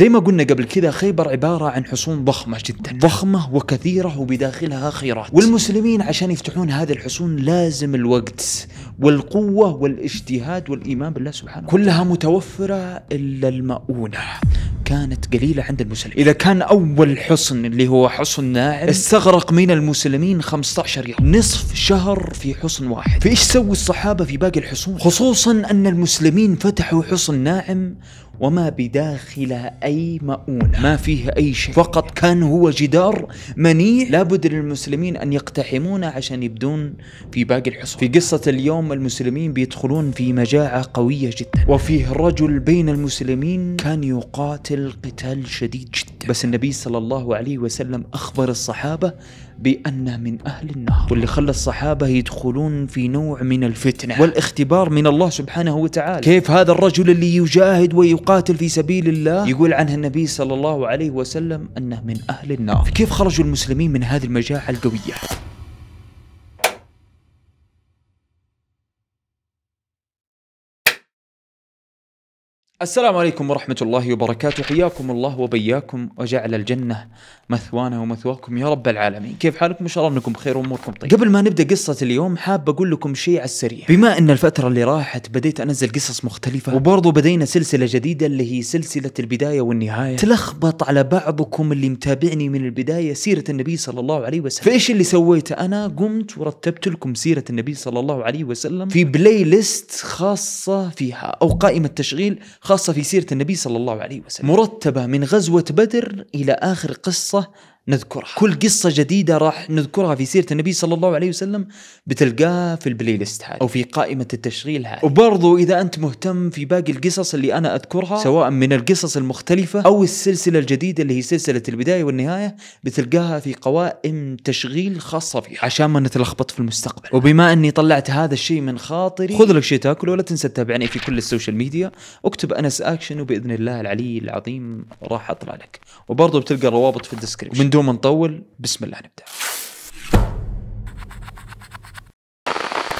زي ما قلنا قبل كذا خيبر عبارة عن حصون ضخمة جدا ضخمة وكثيرة وبداخلها خيرات والمسلمين عشان يفتحون هذه الحصون لازم الوقت والقوة والاجتهاد والإيمان بالله سبحانه كلها متوفرة إلا المؤونة كانت قليلة عند المسلمين إذا كان أول حصن اللي هو حصن ناعم استغرق من المسلمين 15 يوم نصف شهر في حصن واحد فإيش سووا الصحابة في باقي الحصون خصوصا أن المسلمين فتحوا حصن ناعم وما بداخلها أي مؤونة ما فيه أي شيء فقط كان هو جدار منيع لابد للمسلمين أن يقتحمونه عشان يبدون في باقي الحصون في قصة اليوم المسلمين بيدخلون في مجاعة قوية جدا وفيه رجل بين المسلمين كان يقاتل قتال شديد جدا بس النبي صلى الله عليه وسلم أخبر الصحابة بأنه من أهل النار واللي خلى الصحابة يدخلون في نوع من الفتنة والاختبار من الله سبحانه وتعالى كيف هذا الرجل اللي يجاهد ويقاتل يقاتل في سبيل الله يقول عنه النبي صلى الله عليه وسلم أنه من أهل النار كيف خرجوا المسلمين من هذه المجاعة القوية السلام عليكم ورحمة الله وبركاته حياكم الله وبياكم وجعل الجنة مثوانا ومثواكم يا رب العالمين كيف حالكم إن شاء الله أنكم بخير وأموركم طيبة قبل ما نبدأ قصة اليوم حاب أقول لكم شيء على السريع بما أن الفترة اللي راحت بديت أنزل قصص مختلفة وبرضو بدينا سلسلة جديدة اللي هي سلسلة البداية والنهاية تلخبط على بعضكم اللي متابعني من البداية سيرة النبي صلى الله عليه وسلم فإيش اللي سويته أنا قمت ورتبت لكم سيرة النبي صلى الله عليه وسلم في بلاي ليست خاصة فيها أو قائمة تشغيل خاصة في سيرة النبي صلى الله عليه وسلم مرتبة من غزوة بدر إلى آخر قصة نذكرها كل قصه جديده راح نذكرها في سيره النبي صلى الله عليه وسلم بتلقاها في البلاي ليست هذه او في قائمه التشغيل هذه وبرضو اذا انت مهتم في باقي القصص اللي انا اذكرها سواء من القصص المختلفه او السلسله الجديده اللي هي سلسله البدايه والنهايه بتلقاها في قوائم تشغيل خاصه فيها عشان ما نتلخبط في المستقبل وبما اني طلعت هذا الشيء من خاطري خذ لك شيء تاكل ولا تنسى تتابعني في كل السوشيال ميديا اكتب انس اكشن وباذن الله العلي العظيم راح اطلع لك وبرضه بتلقى الروابط في الديسكربشن دوم مطول بسم الله نبدأ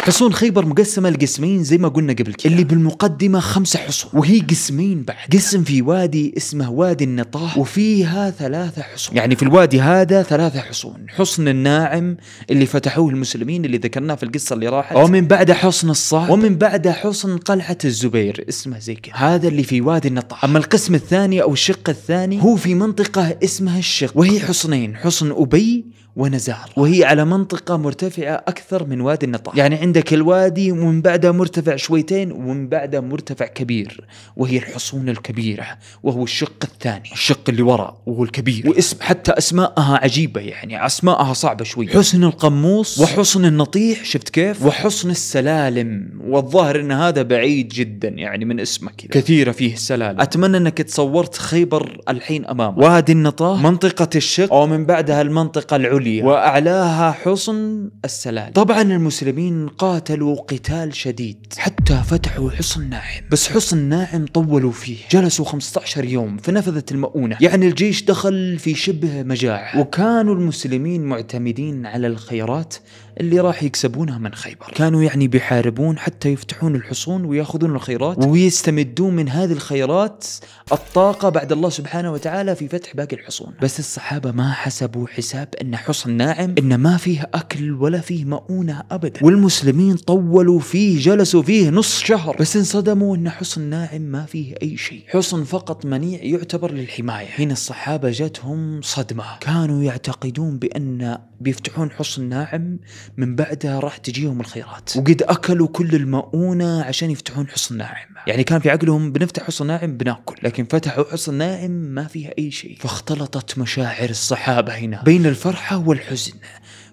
حصون خيبر مقسمة لقسمين زي ما قلنا قبل كده اللي بالمقدمة خمسة حصون وهي قسمين بعد قسم في وادي اسمه وادي النطاح وفيها ثلاثة حصون يعني في الوادي هذا ثلاثة حصون حصن الناعم اللي فتحوه المسلمين اللي ذكرناه في القصة اللي راحت ومن بعد حصن الصعد ومن بعد حصن قلعة الزبير اسمه زي كده هذا اللي في وادي النطاح أما القسم الثاني أو الشق الثاني هو في منطقة اسمها الشق وهي حصنين حصن أبي ونزار وهي على منطقة مرتفعة أكثر من وادي النطاح يعني عندك الوادي ومن بعدها مرتفع شويتين ومن بعدها مرتفع كبير وهي الحصون الكبيرة وهو الشق الثاني الشق اللي وراء وهو الكبير واسم حتى أسماءها عجيبة يعني أسماءها صعبة شوي حصن القموص وحصن النطيح شفت كيف وحصن السلالم والظاهر أن هذا بعيد جدا يعني من اسمه كذا كثيرة فيه السلالم أتمنى أنك تصورت خيبر الحين أمامك وادي النطاح منطقة الشق أو من بعدها المنطقة العليا ليها وأعلاها حصن السلال طبعا المسلمين قاتلوا قتال شديد حتى فتحوا حصن ناعم بس حصن ناعم طولوا فيه جلسوا 15 يوم فنفذت المؤونة يعني الجيش دخل في شبه مجاعة وكانوا المسلمين معتمدين على الخيرات اللي راح يكسبونها من خيبر كانوا يعني بيحاربون حتى يفتحون الحصون وياخذون الخيرات ويستمدون من هذه الخيرات الطاقة بعد الله سبحانه وتعالى في فتح باقي الحصون بس الصحابة ما حسبوا حساب أن حصن ناعم أن ما فيه أكل ولا فيه مؤونة أبدا والمسلمين طولوا فيه جلسوا فيه نص شهر بس انصدموا أن حصن ناعم ما فيه أي شيء حصن فقط منيع يعتبر للحماية هنا الصحابة جاتهم صدمة كانوا يعتقدون بأن بيفتحون حصن ناعم من بعدها راح تجيهم الخيرات وقد اكلوا كل المؤونه عشان يفتحون حصن ناعم يعني كان في عقلهم بنفتح حصن ناعم بناكل لكن فتحوا حصن ناعم ما فيها اي شيء فاختلطت مشاعر الصحابه هنا بين الفرحه والحزن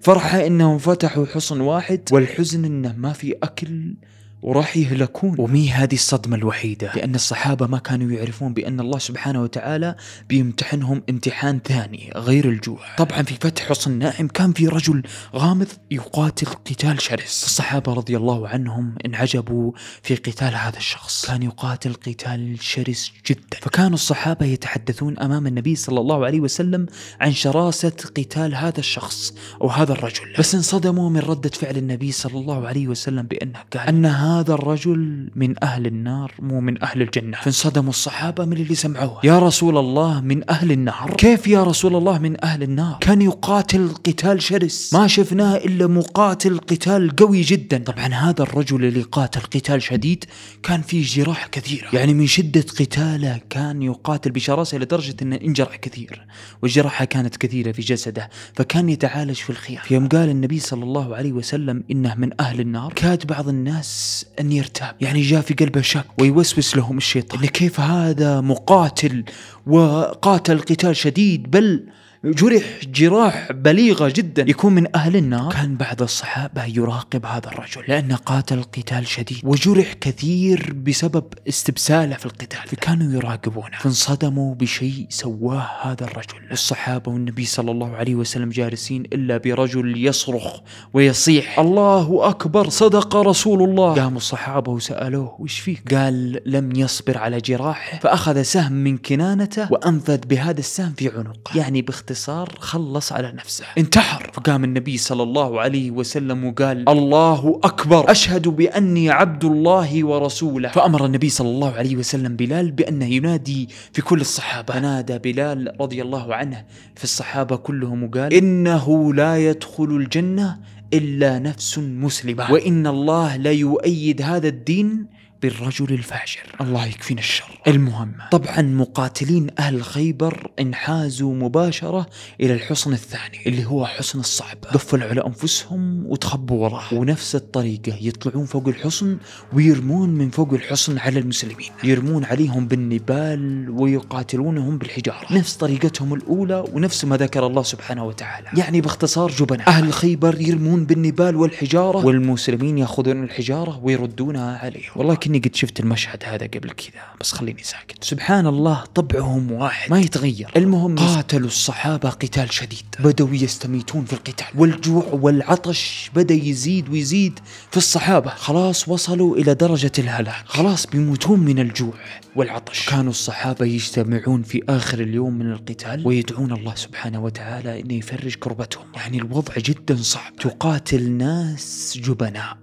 فرحه انهم فتحوا حصن واحد والحزن انه ما في اكل وراح يهلكون ومي هذه الصدمة الوحيدة لأن الصحابة ما كانوا يعرفون بأن الله سبحانه وتعالى بيمتحنهم امتحان ثاني غير الجوع طبعا في فتح حصن ناعم كان في رجل غامض يقاتل قتال شرس الصحابة رضي الله عنهم انعجبوا في قتال هذا الشخص كان يقاتل قتال شرس جدا فكانوا الصحابة يتحدثون أمام النبي صلى الله عليه وسلم عن شراسة قتال هذا الشخص أو هذا الرجل بس انصدموا من ردة فعل النبي صلى الله عليه وسلم بأنه قال أنها هذا الرجل من أهل النار مو من أهل الجنة فانصدموا الصحابة من اللي سمعوها يا رسول الله من أهل النار كيف يا رسول الله من أهل النار كان يقاتل قتال شرس ما شفناه إلا مقاتل قتال قوي جدا طبعا هذا الرجل اللي قاتل قتال شديد كان فيه جراح كثيرة يعني من شدة قتاله كان يقاتل بشراسة لدرجة أنه انجرح كثير والجراحة كانت كثيرة في جسده فكان يتعالج في الخيار في يوم قال النبي صلى الله عليه وسلم إنه من أهل النار كاد بعض الناس أن يرتاب يعني جاء في قلبه شك ويوسوس لهم الشيطان إن كيف هذا مقاتل وقاتل قتال شديد بل جرح جراح بليغة جدا يكون من أهل النار كان بعض الصحابة يراقب هذا الرجل لأنه قاتل قتال شديد وجرح كثير بسبب استبساله في القتال فكانوا يراقبونه فانصدموا بشيء سواه هذا الرجل الصحابة والنبي صلى الله عليه وسلم جالسين إلا برجل يصرخ ويصيح الله أكبر صدق رسول الله قاموا الصحابة وسألوه وش فيك قال لم يصبر على جراحه فأخذ سهم من كنانته وأنفذ بهذا السهم في عنقه يعني باختصار صار خلص على نفسه انتحر فقام النبي صلى الله عليه وسلم وقال الله أكبر أشهد بأني عبد الله ورسوله فأمر النبي صلى الله عليه وسلم بلال بأنه ينادي في كل الصحابة فنادى بلال رضي الله عنه في الصحابة كلهم وقال إنه لا يدخل الجنة إلا نفس مسلمة وإن الله لا يؤيد هذا الدين بالرجل الفاجر الله يكفينا الشر المهمة طبعا مقاتلين أهل خيبر انحازوا مباشرة إلى الحصن الثاني اللي هو حصن الصعب قفلوا على أنفسهم وتخبوا وراه ونفس الطريقة يطلعون فوق الحصن ويرمون من فوق الحصن على المسلمين يرمون عليهم بالنبال ويقاتلونهم بالحجارة نفس طريقتهم الأولى ونفس ما ذكر الله سبحانه وتعالى يعني باختصار جبناء أهل خيبر يرمون بالنبال والحجارة والمسلمين يأخذون الحجارة ويردونها عليهم والله كني قد شفت المشهد هذا قبل كذا بس خليني ساكت سبحان الله طبعهم واحد ما يتغير المهم قاتلوا الصحابة قتال شديد بدأوا يستميتون في القتال والجوع والعطش بدأ يزيد ويزيد في الصحابة خلاص وصلوا إلى درجة الهلاك خلاص بيموتون من الجوع والعطش كانوا الصحابة يجتمعون في آخر اليوم من القتال ويدعون الله سبحانه وتعالى أن يفرج كربتهم يعني الوضع جدا صعب تقاتل ناس جبناء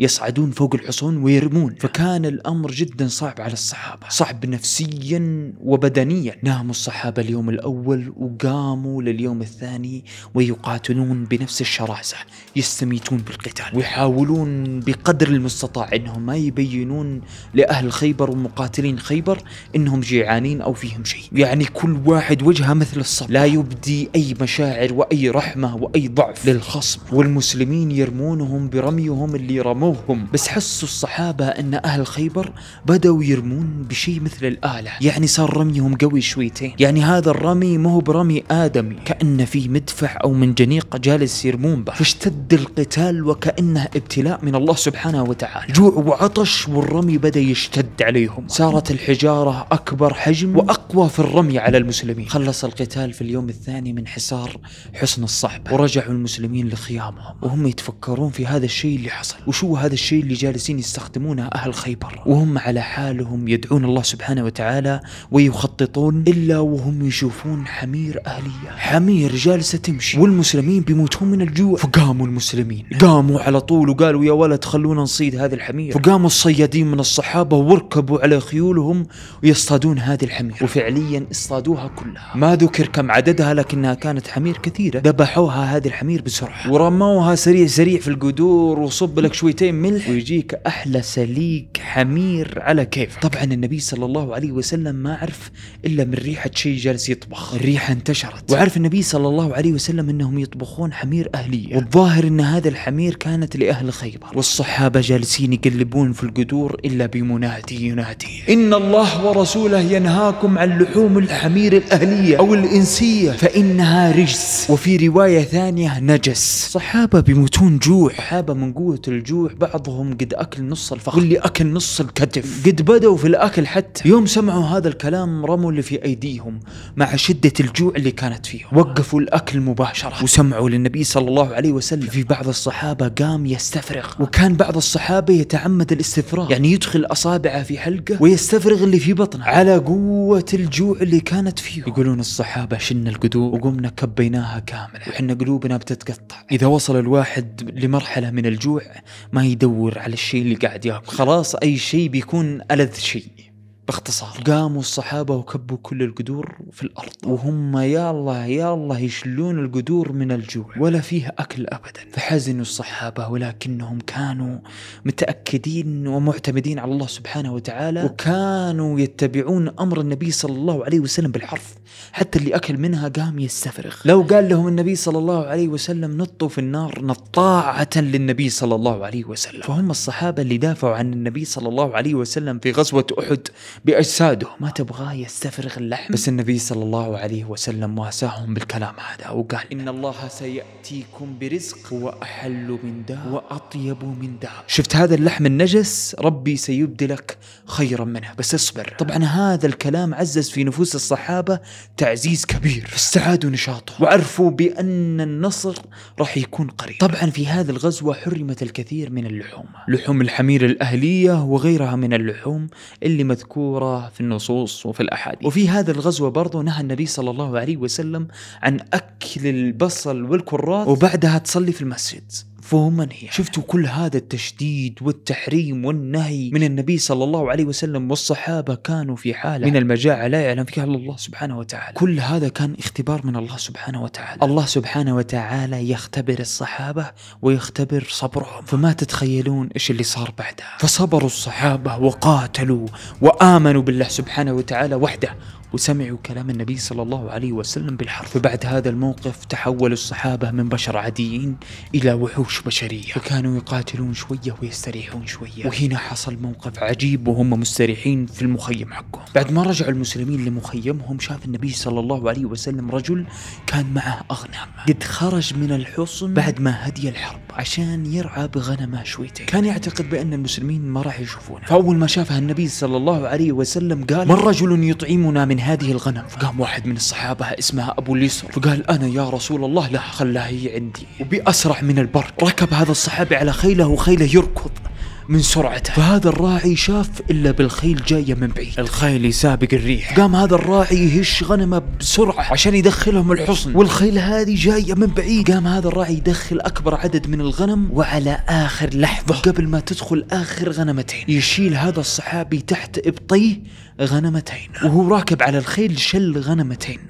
يصعدون فوق الحصون ويرمون فكان الأمر جدا صعب على الصحابة صعب نفسيا وبدنيا ناموا الصحابة اليوم الأول وقاموا لليوم الثاني ويقاتلون بنفس الشراسة يستميتون بالقتال ويحاولون بقدر المستطاع أنهم ما يبينون لأهل خيبر ومقاتلين خيبر أنهم جيعانين أو فيهم شيء يعني كل واحد وجهه مثل الصبر لا يبدي أي مشاعر وأي رحمة وأي ضعف للخصم والمسلمين يرمونهم برميهم اللي رموه رموهم بس حسوا الصحابة أن أهل خيبر بدأوا يرمون بشيء مثل الآلة يعني صار رميهم قوي شويتين يعني هذا الرمي مو برمي آدمي كأن في مدفع أو منجنيق جالس يرمون به فاشتد القتال وكأنه ابتلاء من الله سبحانه وتعالى جوع وعطش والرمي بدأ يشتد عليهم صارت الحجارة أكبر حجم وأقوى في الرمي على المسلمين خلص القتال في اليوم الثاني من حصار حسن الصحبة ورجعوا المسلمين لخيامهم وهم يتفكرون في هذا الشيء اللي حصل وشو وهذا الشيء اللي جالسين يستخدمونه أهل خيبر وهم على حالهم يدعون الله سبحانه وتعالى ويخططون إلا وهم يشوفون حمير أهلية حمير جالسة تمشي والمسلمين بيموتون من الجوع فقاموا المسلمين قاموا على طول وقالوا يا ولد خلونا نصيد هذه الحمير فقاموا الصيادين من الصحابة وركبوا على خيولهم ويصطادون هذه الحمير وفعليا اصطادوها كلها ما ذكر كم عددها لكنها كانت حمير كثيرة ذبحوها هذه الحمير بسرعة ورموها سريع سريع في القدور وصب لك شوية شويتين ملح ويجيك احلى سليق حمير على كيف طبعا النبي صلى الله عليه وسلم ما عرف الا من ريحه شيء جالس يطبخ الريحه انتشرت وعرف النبي صلى الله عليه وسلم انهم يطبخون حمير اهليه والظاهر ان هذا الحمير كانت لاهل خيبر والصحابه جالسين يقلبون في القدور الا بمنادي ينادي ان الله ورسوله ينهاكم عن لحوم الحمير الاهليه او الانسيه فانها رجس وفي روايه ثانيه نجس صحابه بيموتون جوع صحابه من قوه الجوع يروح بعضهم قد اكل نص الفخذ واللي اكل نص الكتف قد بدوا في الاكل حتى يوم سمعوا هذا الكلام رموا اللي في ايديهم مع شده الجوع اللي كانت فيهم وقفوا الاكل مباشره وسمعوا للنبي صلى الله عليه وسلم في بعض الصحابه قام يستفرغ وكان بعض الصحابه يتعمد الاستفراغ يعني يدخل اصابعه في حلقه ويستفرغ اللي في بطنه على قوه الجوع اللي كانت فيه يقولون الصحابه شلنا القدور وقمنا كبيناها كامله وحنا قلوبنا بتتقطع اذا وصل الواحد لمرحله من الجوع ما ما يدور على الشيء اللي قاعد ياكل خلاص اي شيء بيكون الذ شيء باختصار قاموا الصحابة وكبوا كل القدور في الأرض وهم يا الله يا الله يشلون القدور من الجوع ولا فيها أكل أبدا فحزنوا الصحابة ولكنهم كانوا متأكدين ومعتمدين على الله سبحانه وتعالى وكانوا يتبعون أمر النبي صلى الله عليه وسلم بالحرف حتى اللي أكل منها قام يستفرغ لو قال لهم النبي صلى الله عليه وسلم نطوا في النار نطاعة للنبي صلى الله عليه وسلم فهم الصحابة اللي دافعوا عن النبي صلى الله عليه وسلم في غزوة أحد باجساده ما تبغاه يستفرغ اللحم بس النبي صلى الله عليه وسلم واساهم بالكلام هذا وقال ان الله سياتيكم برزق واحل من داء واطيب من داء شفت هذا اللحم النجس ربي سيبدلك خيرا منه بس اصبر طبعا هذا الكلام عزز في نفوس الصحابه تعزيز كبير فاستعادوا نشاطه وعرفوا بان النصر راح يكون قريب طبعا في هذه الغزوه حرمت الكثير من اللحوم لحوم الحمير الاهليه وغيرها من اللحوم اللي مذكور مذكورة في النصوص وفي الأحاديث وفي هذا الغزوة برضو نهى النبي صلى الله عليه وسلم عن أكل البصل والكرات وبعدها تصلي في المسجد من هي يعني. شفتوا كل هذا التشديد والتحريم والنهي من النبي صلى الله عليه وسلم والصحابة كانوا في حالة من المجاعة لا يعلم فيها إلا الله سبحانه وتعالى كل هذا كان اختبار من الله سبحانه وتعالى الله سبحانه وتعالى يختبر الصحابة ويختبر صبرهم فما تتخيلون إيش اللي صار بعدها فصبروا الصحابة وقاتلوا وآمنوا بالله سبحانه وتعالى وحده وسمعوا كلام النبي صلى الله عليه وسلم بالحرف بعد هذا الموقف تحول الصحابة من بشر عاديين إلى وحوش بشرية فكانوا يقاتلون شوية ويستريحون شوية وهنا حصل موقف عجيب وهم مستريحين في المخيم حقهم بعد ما رجع المسلمين لمخيمهم شاف النبي صلى الله عليه وسلم رجل كان معه أغنام قد خرج من الحصن بعد ما هدي الحرب عشان يرعى بغنمه شويتين كان يعتقد بأن المسلمين ما راح يشوفونه فأول ما شافها النبي صلى الله عليه وسلم قال من رجل يطعمنا من من هذه الغنم فقام واحد من الصحابة اسمها أبو اليسر فقال أنا يا رسول الله لا خلها هي عندي وبأسرع من البرق ركب هذا الصحابي على خيله وخيله يركض من سرعته فهذا الراعي شاف إلا بالخيل جاية من بعيد الخيل يسابق الريح قام هذا الراعي يهش غنمه بسرعة عشان يدخلهم الحصن والخيل هذه جاية من بعيد قام هذا الراعي يدخل أكبر عدد من الغنم وعلى آخر لحظة قبل ما تدخل آخر غنمتين يشيل هذا الصحابي تحت إبطيه غنمتين وهو راكب على الخيل شل غنمتين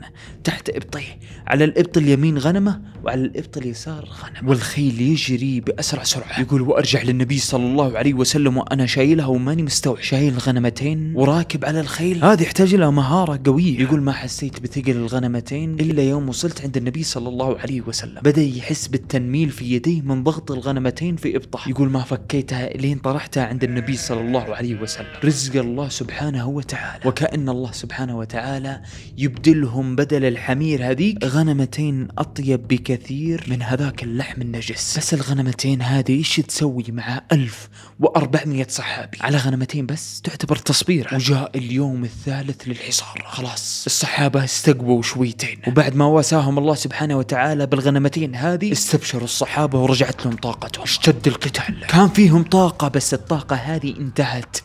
تحت إبطيه على الإبط اليمين غنمة وعلى الإبط اليسار غنمة والخيل يجري بأسرع سرعة يقول وأرجع للنبي صلى الله عليه عليه وسلم وانا شايلها وماني مستوعب شايل الغنمتين وراكب على الخيل هذه يحتاج لها مهاره قويه يقول ما حسيت بثقل الغنمتين الا يوم وصلت عند النبي صلى الله عليه وسلم بدا يحس بالتنميل في يديه من ضغط الغنمتين في ابطح يقول ما فكيتها لين طرحتها عند النبي صلى الله عليه وسلم رزق الله سبحانه وتعالى وكأن الله سبحانه وتعالى يبدلهم بدل الحمير هذيك غنمتين أطيب بكثير من هذاك اللحم النجس بس الغنمتين هذه إيش تسوي مع ألف و400 صحابي على غنمتين بس تعتبر تصبير وجاء اليوم الثالث للحصار خلاص الصحابة استقووا شويتين وبعد ما واساهم الله سبحانه وتعالى بالغنمتين هذه استبشروا الصحابة ورجعت لهم طاقتهم اشتد القتال كان فيهم طاقة بس الطاقة هذه انتهت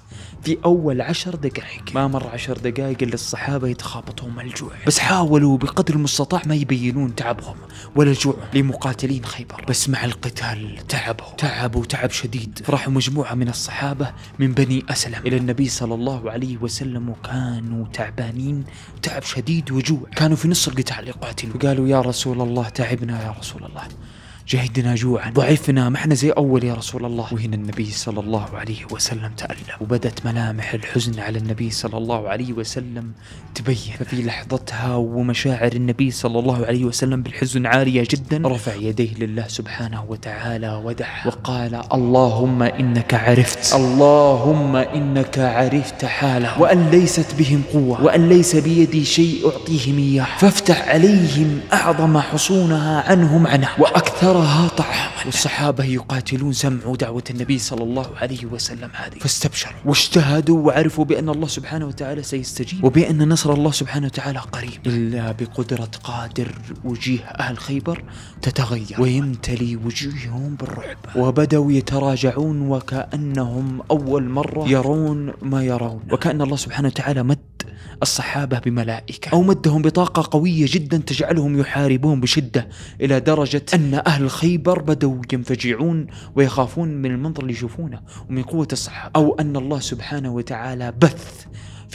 في أول عشر دقائق ما مر عشر دقائق إلا الصحابة يتخابطون مع الجوع بس حاولوا بقدر المستطاع ما يبينون تعبهم ولا جوعهم لمقاتلين خيبر بس مع القتال تعبوا تعبوا تعب شديد فراحوا مجموعة من الصحابة من بني أسلم إلى النبي صلى الله عليه وسلم وكانوا تعبانين تعب شديد وجوع كانوا في نص القتال يقاتلوا قالوا يا رسول الله تعبنا يا رسول الله جهدنا جوعا ضعفنا ما احنا زي أول يا رسول الله وهنا النبي صلى الله عليه وسلم تألم وبدت ملامح الحزن على النبي صلى الله عليه وسلم تبين ففي لحظتها ومشاعر النبي صلى الله عليه وسلم بالحزن عالية جدا رفع يديه لله سبحانه وتعالى ودعا وقال اللهم إنك عرفت اللهم إنك عرفت حاله وأن ليست بهم قوة وأن ليس بيدي شيء أعطيهم إياه فافتح عليهم أعظم حصونها عنهم عنه وأكثر فشرها طعاما والصحابة يقاتلون سمعوا دعوة النبي صلى الله عليه وسلم هذه فاستبشروا واجتهدوا وعرفوا بأن الله سبحانه وتعالى سيستجيب وبأن نصر الله سبحانه وتعالى قريب إلا بقدرة قادر وجيه أهل خيبر تتغير ويمتلي وجوههم بالرعب وبدأوا يتراجعون وكأنهم أول مرة يرون ما يرون وكأن الله سبحانه وتعالى مد الصحابة بملائكة أو مدهم بطاقة قوية جدا تجعلهم يحاربون بشدة إلى درجة أن أهل خيبر بدوا ينفجعون ويخافون من المنظر اللي يشوفونه ومن قوة الصحابة أو أن الله سبحانه وتعالى بث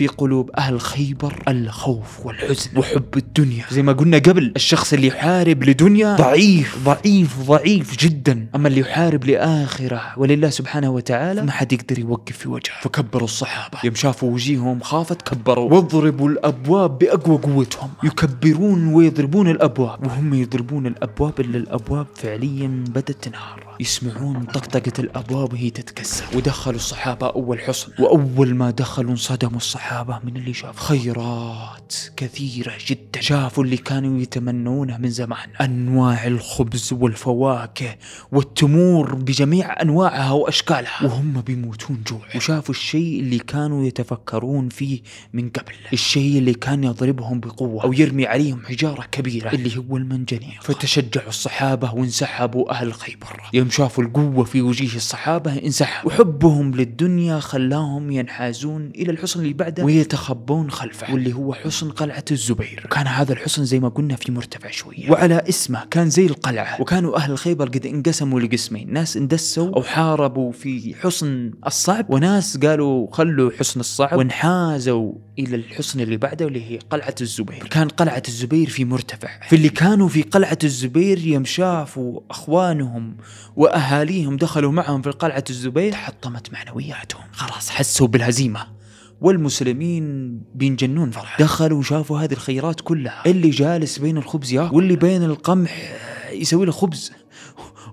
في قلوب أهل خيبر الخوف والحزن وحب الدنيا زي ما قلنا قبل الشخص اللي يحارب لدنيا ضعيف ضعيف ضعيف جدا أما اللي يحارب لآخرة ولله سبحانه وتعالى ما حد يقدر يوقف في وجهه فكبروا الصحابة يوم شافوا وجيههم خافت كبروا واضربوا الأبواب بأقوى قوتهم يكبرون ويضربون الأبواب وهم يضربون الأبواب إلا الأبواب فعليا بدت تنهار يسمعون طقطقة الأبواب وهي تتكسر ودخلوا الصحابة أول حصن وأول ما دخلوا انصدموا الصحابة السحابة من اللي شاف خيرات كثيرة جدا شافوا اللي كانوا يتمنونه من زمان أنواع الخبز والفواكه والتمور بجميع أنواعها وأشكالها وهم بيموتون جوع وشافوا الشيء اللي كانوا يتفكرون فيه من قبل الشيء اللي كان يضربهم بقوة أو يرمي عليهم حجارة كبيرة اللي هو المنجنيق فتشجعوا الصحابة وانسحبوا أهل خيبر يوم شافوا القوة في وجيه الصحابة انسحبوا وحبهم للدنيا خلاهم ينحازون إلى الحصن اللي بعده ويتخبون خلفه واللي هو حصن قلعة الزبير وكان هذا الحصن زي ما قلنا في مرتفع شوية وعلى اسمه كان زي القلعة وكانوا أهل خيبر قد انقسموا لقسمين ناس اندسوا أو حاربوا في حصن الصعب وناس قالوا خلوا حصن الصعب وانحازوا إلى الحصن اللي بعده اللي هي قلعة الزبير كان قلعة الزبير في مرتفع في اللي كانوا في قلعة الزبير يوم شافوا أخوانهم وأهاليهم دخلوا معهم في قلعة الزبير تحطمت معنوياتهم خلاص حسوا بالهزيمة والمسلمين بينجنون فرح دخلوا وشافوا هذه الخيرات كلها آه. اللي جالس بين الخبز ياكل واللي بين القمح يسوي له خبز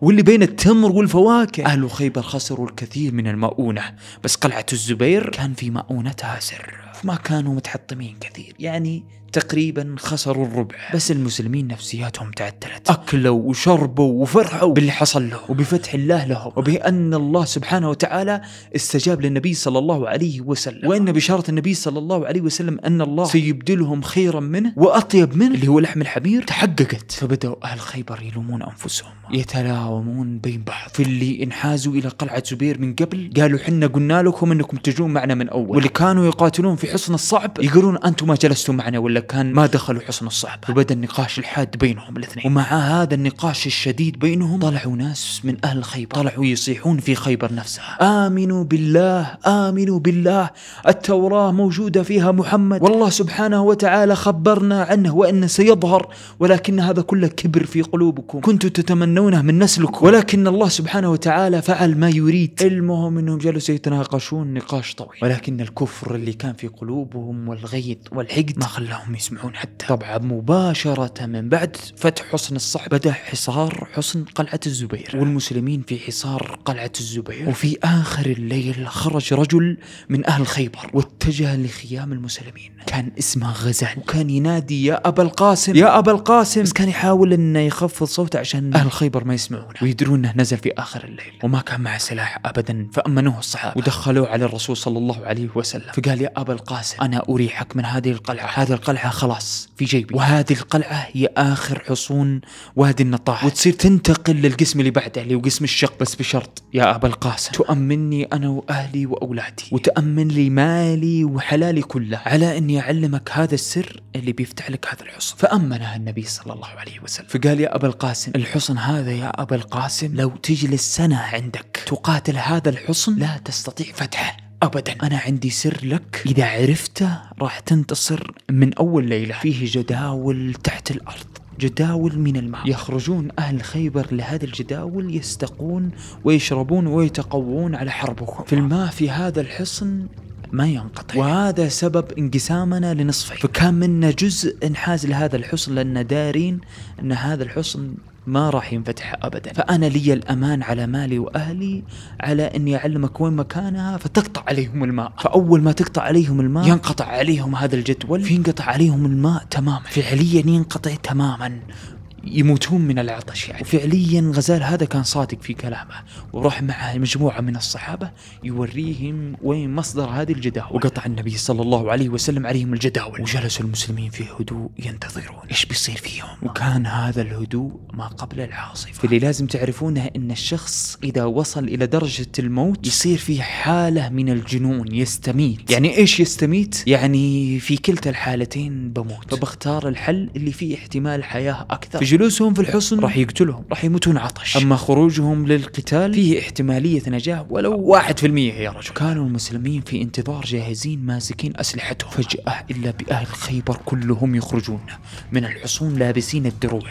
واللي بين التمر والفواكه أهل خيبر خسروا الكثير من المؤونة بس قلعة الزبير كان في مؤونتها سر ما كانوا متحطمين كثير يعني تقريبا خسروا الربع بس المسلمين نفسياتهم تعدلت أكلوا وشربوا وفرحوا باللي حصل لهم وبفتح الله لهم وبأن الله سبحانه وتعالى استجاب للنبي صلى الله عليه وسلم وأن بشارة النبي صلى الله عليه وسلم أن الله سيبدلهم خيرا منه وأطيب منه اللي هو لحم الحمير تحققت فبدأوا أهل خيبر يلومون أنفسهم يتلاومون بين بعض في اللي انحازوا إلى قلعة زبير من قبل قالوا حنا قلنا لكم أنكم تجون معنا من أول واللي كانوا يقاتلون في في حصن الصعب يقولون انتم ما جلستوا معنا ولا كان ما دخلوا حصن الصعب وبدا النقاش الحاد بينهم الاثنين ومع هذا النقاش الشديد بينهم طلعوا ناس من اهل خيبر طلعوا يصيحون في خيبر نفسها امنوا بالله امنوا بالله التوراه موجوده فيها محمد والله سبحانه وتعالى خبرنا عنه وانه سيظهر ولكن هذا كله كبر في قلوبكم كنتم تتمنونه من نسلكم ولكن الله سبحانه وتعالى فعل ما يريد المهم انهم جلسوا يتناقشون نقاش طويل ولكن الكفر اللي كان في قلوبهم والغيظ والحقد ما خلاهم يسمعون حتى طبعا مباشرة من بعد فتح حصن الصحب بدأ حصار حصن قلعة الزبير والمسلمين في حصار قلعة الزبير وفي آخر الليل خرج رجل من أهل خيبر واتجه لخيام المسلمين كان اسمه غزال وكان ينادي يا أبا القاسم يا أبا القاسم بس كان يحاول أنه يخفض صوته عشان أهل خيبر ما يسمعونه ويدرون أنه نزل في آخر الليل وما كان معه سلاح أبدا فأمنوه الصحابة ودخلوه على الرسول صلى الله عليه وسلم فقال يا أبا القاسم قاسم أنا أريحك من هذه القلعة هذه القلعة خلاص في جيبي وهذه القلعة هي آخر حصون وادي النطاح وتصير تنتقل للقسم اللي بعده اللي هو قسم الشق بس بشرط يا أبا القاسم تؤمني أنا وأهلي وأولادي وتأمن لي مالي وحلالي كله على أني أعلمك هذا السر اللي بيفتح لك هذا الحصن فأمنها النبي صلى الله عليه وسلم فقال يا أبا القاسم الحصن هذا يا أبا القاسم لو تجلس سنة عندك تقاتل هذا الحصن لا تستطيع فتحه ابدا انا عندي سر لك اذا عرفته راح تنتصر من اول ليله فيه جداول تحت الارض جداول من الماء يخرجون أهل خيبر لهذه الجداول يستقون ويشربون ويتقوون على حربكم في الماء في هذا الحصن ما ينقطع وهذا سبب انقسامنا لنصفين فكان منا جزء انحاز لهذا الحصن لأن دارين أن هذا الحصن ما راح ينفتح ابدا فانا لي الامان على مالي واهلي على اني اعلمك وين مكانها فتقطع عليهم الماء فاول ما تقطع عليهم الماء ينقطع عليهم هذا الجدول فينقطع عليهم الماء تماما فعليا ينقطع تماما يموتون من العطش يعني فعليا غزال هذا كان صادق في كلامه وراح مع مجموعة من الصحابة يوريهم وين مصدر هذه الجداول وقطع النبي صلى الله عليه وسلم عليهم الجداول وجلس المسلمين في هدوء ينتظرون ايش بيصير فيهم وكان هذا الهدوء ما قبل العاصفة اللي لازم تعرفونه ان الشخص اذا وصل الى درجة الموت يصير في حالة من الجنون يستميت يعني ايش يستميت يعني في كلتا الحالتين بموت فبختار الحل اللي فيه احتمال حياة اكثر جلوسهم في الحصن راح يقتلهم راح يموتون عطش أما خروجهم للقتال فيه احتمالية نجاح ولو 1% آه. يا رجل كانوا المسلمين في انتظار جاهزين ماسكين أسلحتهم فجأة إلا بأهل خيبر كلهم يخرجون من الحصون لابسين الدروع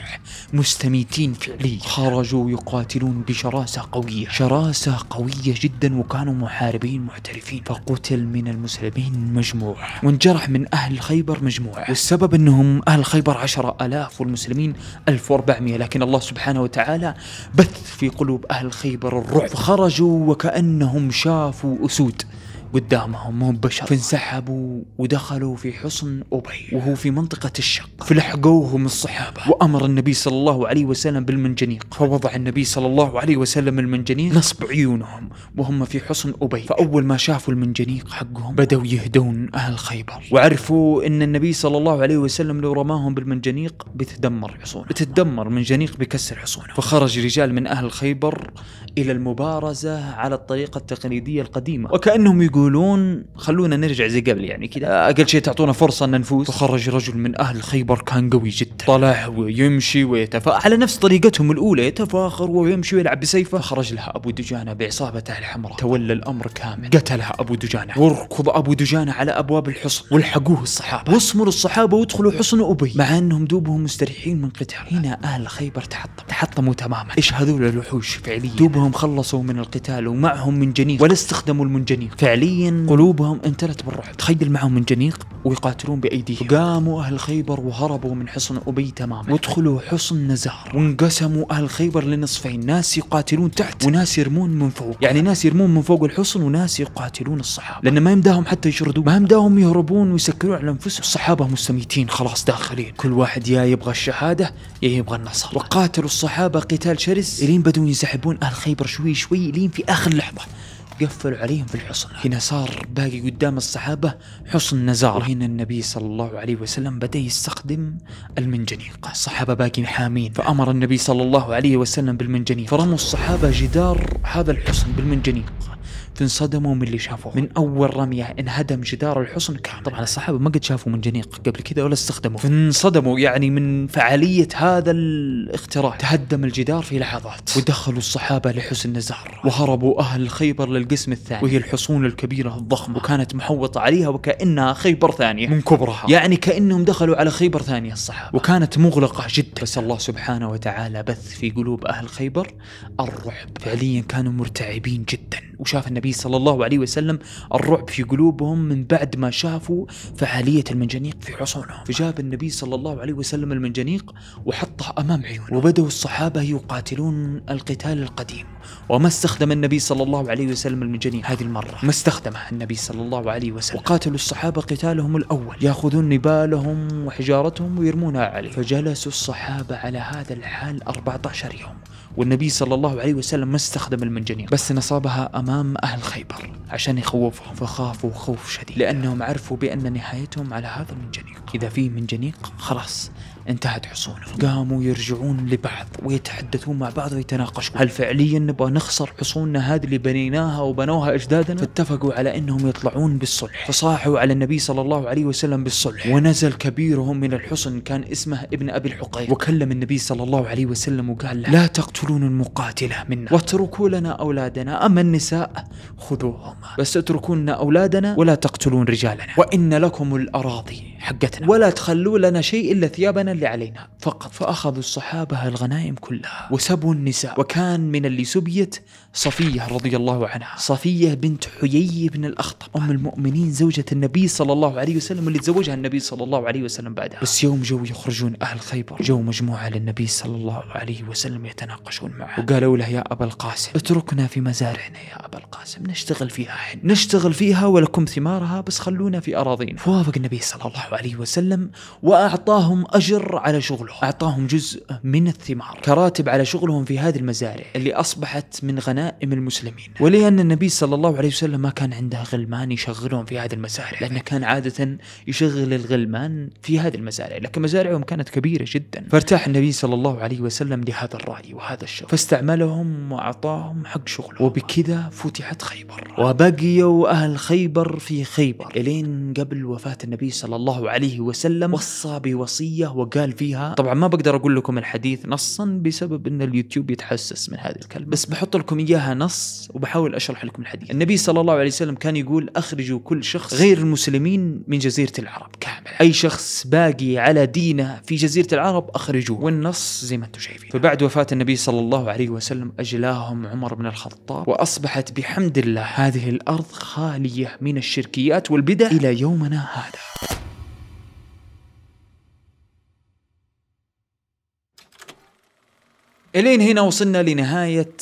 مستميتين فعليا خرجوا يقاتلون بشراسة قوية شراسة قوية جدا وكانوا محاربين محترفين فقتل من المسلمين مجموع وانجرح من أهل خيبر مجموعة والسبب أنهم أهل خيبر عشرة ألاف والمسلمين 1400 لكن الله سبحانه وتعالى بث في قلوب أهل خيبر الرعب خرجوا وكأنهم شافوا أسود قدامهم مو بشر فانسحبوا ودخلوا في حصن أبي وهو في منطقة الشق فلحقوهم الصحابة وأمر النبي صلى الله عليه وسلم بالمنجنيق فوضع النبي صلى الله عليه وسلم المنجنيق نصب عيونهم وهم في حصن أبي فأول ما شافوا المنجنيق حقهم بدأوا يهدون أهل خيبر وعرفوا أن النبي صلى الله عليه وسلم لو رماهم بالمنجنيق بتدمر حصونه بتدمر منجنيق بكسر حصونه فخرج رجال من أهل خيبر إلى المبارزة على الطريقة التقليدية القديمة وكأنهم يقولون يقولون خلونا نرجع زي قبل يعني كذا آه، اقل شيء تعطونا فرصه ان نفوز فخرج رجل من اهل خيبر كان قوي جدا طلع ويمشي ويتفا على نفس طريقتهم الاولى يتفاخر ويمشي ويلعب بسيفه خرج لها ابو دجانه بعصابته الحمراء تولى الامر كامل قتلها ابو دجانه وركض ابو دجانه على ابواب الحصن والحقوه الصحابه واصمروا الصحابه وادخلوا حصن ابي مع انهم دوبهم مستريحين من قتال هنا اهل خيبر تحطم تحطموا تماما ايش هذول الوحوش فعليا دوبهم خلصوا من القتال ومعهم منجنيق ولا استخدموا المنجنيق فعليا فعليا قلوبهم انتلت بالرعب تخيل معهم منجنيق ويقاتلون بايديهم قاموا اهل خيبر وهربوا من حصن ابي تماما ودخلوا حصن نزار وانقسموا اهل خيبر لنصفين ناس يقاتلون تحت وناس يرمون من فوق يعني ناس يرمون من فوق الحصن وناس يقاتلون الصحابه لان ما يمداهم حتى يشردوا ما يمداهم يهربون ويسكرون على انفسهم الصحابه مستميتين خلاص داخلين كل واحد يا يبغى الشهاده يا يبغى النصر وقاتلوا الصحابه قتال شرس الين بدوا ينسحبون اهل خيبر شوي شوي لين في اخر لحظه قفلوا عليهم في الحصن هنا صار باقي قدام الصحابة حصن نزار وهنا النبي صلى الله عليه وسلم بدأ يستخدم المنجنيق الصحابة باقي محامين فأمر النبي صلى الله عليه وسلم بالمنجنيق فرموا الصحابة جدار هذا الحصن بالمنجنيق فانصدموا من اللي شافوه من اول رميه انهدم جدار الحصن كامل طبعا الصحابه ما قد شافوا منجنيق قبل كذا ولا استخدموه فانصدموا يعني من فعاليه هذا الاختراع تهدم الجدار في لحظات ودخلوا الصحابه لحسن نزار وهربوا اهل خيبر للقسم الثاني وهي الحصون الكبيره الضخمه وكانت محوطه عليها وكانها خيبر ثانيه من كبرها يعني كانهم دخلوا على خيبر ثانيه الصحابه وكانت مغلقه جدا بس الله سبحانه وتعالى بث في قلوب اهل خيبر الرعب فعليا كانوا مرتعبين جدا وشاف النبي النبي صلى الله عليه وسلم الرعب في قلوبهم من بعد ما شافوا فعالية المنجنيق في حصونهم فجاب النبي صلى الله عليه وسلم المنجنيق وحطه أمام عيونه وبدأوا الصحابة يقاتلون القتال القديم وما استخدم النبي صلى الله عليه وسلم المنجنيق هذه المرة ما استخدمه النبي صلى الله عليه وسلم وقاتلوا الصحابة قتالهم الأول يأخذون نبالهم وحجارتهم ويرمونها عليه فجلسوا الصحابة على هذا الحال 14 يوم والنبي صلى الله عليه وسلم ما استخدم المنجنيق بس نصبها أمام أهل خيبر عشان يخوفهم فخافوا خوف شديد لأنهم عرفوا بأن نهايتهم على هذا المنجنيق إذا في منجنيق خلاص انتهت حصونهم قاموا يرجعون لبعض ويتحدثون مع بعض ويتناقشون هل فعليا نبغى نخسر حصوننا هذه اللي بنيناها وبنوها اجدادنا فاتفقوا على انهم يطلعون بالصلح فصاحوا على النبي صلى الله عليه وسلم بالصلح ونزل كبيرهم من الحصن كان اسمه ابن ابي الحقيق وكلم النبي صلى الله عليه وسلم وقال له لا تقتلون المقاتله منا واتركوا لنا اولادنا اما النساء خذوهما بس اتركوا لنا اولادنا ولا تقتلون رجالنا وان لكم الاراضي حقتنا ولا تخلوا لنا شيء إلا ثيابنا اللي علينا فقط فأخذوا الصحابة الغنائم كلها وسبوا النساء وكان من اللي سبيت صفية رضي الله عنها صفية بنت حيي بن الأخطب أم المؤمنين زوجة النبي صلى الله عليه وسلم اللي تزوجها النبي صلى الله عليه وسلم بعدها بس يوم جو يخرجون أهل خيبر جو مجموعة للنبي صلى الله عليه وسلم يتناقشون معه وقالوا له يا أبا القاسم اتركنا في مزارعنا يا أبا القاسم نشتغل فيها حن نشتغل فيها ولكم ثمارها بس خلونا في أراضينا فوافق النبي صلى الله عليه وسلم وأعطاهم أجر على شغلهم أعطاهم جزء من الثمار كراتب على شغلهم في هذه المزارع اللي أصبحت من غنائم المسلمين ولأن النبي صلى الله عليه وسلم ما كان عنده غلمان يشغلهم في هذه المزارع لأنه كان عادة يشغل الغلمان في هذه المزارع لكن مزارعهم كانت كبيرة جدا فارتاح النبي صلى الله عليه وسلم لهذا الرأي وهذا الشغل فاستعملهم وأعطاهم حق شغلهم وبكذا فتحت خيبر وبقيوا أهل خيبر في خيبر إلين قبل وفاة النبي صلى الله الله عليه وسلم وصى بوصية وقال فيها طبعا ما بقدر أقول لكم الحديث نصا بسبب أن اليوتيوب يتحسس من هذه الكلمه بس بحط لكم إياها نص وبحاول أشرح لكم الحديث النبي صلى الله عليه وسلم كان يقول أخرجوا كل شخص غير المسلمين من جزيرة العرب كامل أي شخص باقي على دينه في جزيرة العرب أخرجوه والنص زي ما أنتم شايفين فبعد وفاة النبي صلى الله عليه وسلم أجلاهم عمر بن الخطاب وأصبحت بحمد الله هذه الأرض خالية من الشركيات والبدع إلى يومنا هذا الين هنا وصلنا لنهاية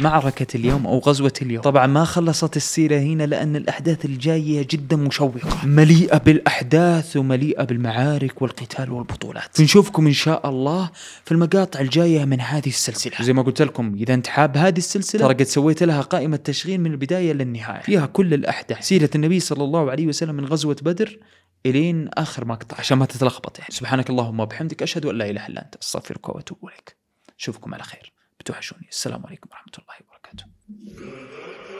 معركة اليوم أو غزوة اليوم طبعا ما خلصت السيرة هنا لأن الأحداث الجاية جدا مشوقة مليئة بالأحداث ومليئة بالمعارك والقتال والبطولات نشوفكم إن شاء الله في المقاطع الجاية من هذه السلسلة زي ما قلت لكم إذا أنت حاب هذه السلسلة ترى قد سويت لها قائمة تشغيل من البداية للنهاية فيها كل الأحداث سيرة النبي صلى الله عليه وسلم من غزوة بدر الين اخر مقطع عشان ما تتلخبط يعني سبحانك اللهم وبحمدك اشهد ان لا اله الا انت استغفرك واتوب اليك نشوفكم على خير بتوحشوني السلام عليكم ورحمة الله وبركاته